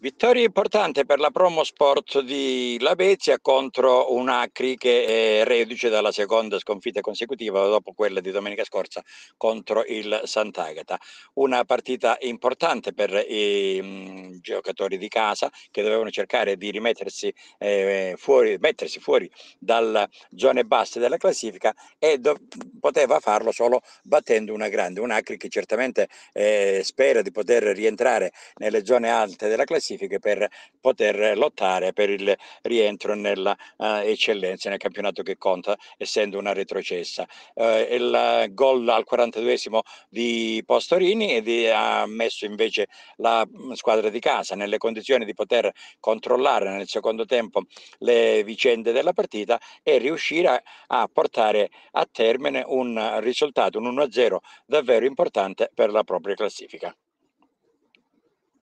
Vittoria importante per la Promo Sport di Lavezia contro un Acri che è eh, reduce dalla seconda sconfitta consecutiva dopo quella di domenica scorsa contro il Sant'Agata. Una partita importante per i mm, giocatori di casa che dovevano cercare di rimettersi eh, fuori, mettersi fuori dalle zone basse della classifica e do- poteva farlo solo battendo una grande, un Acri che certamente eh, spera di poter rientrare nelle zone alte della classifica classifiche per poter lottare per il rientro nella uh, eccellenza nel campionato che conta essendo una retrocessa. Uh, il gol al 42esimo di Postorini e ha messo invece la mm, squadra di casa nelle condizioni di poter controllare nel secondo tempo le vicende della partita e riuscire a, a portare a termine un risultato, un 1-0 davvero importante per la propria classifica.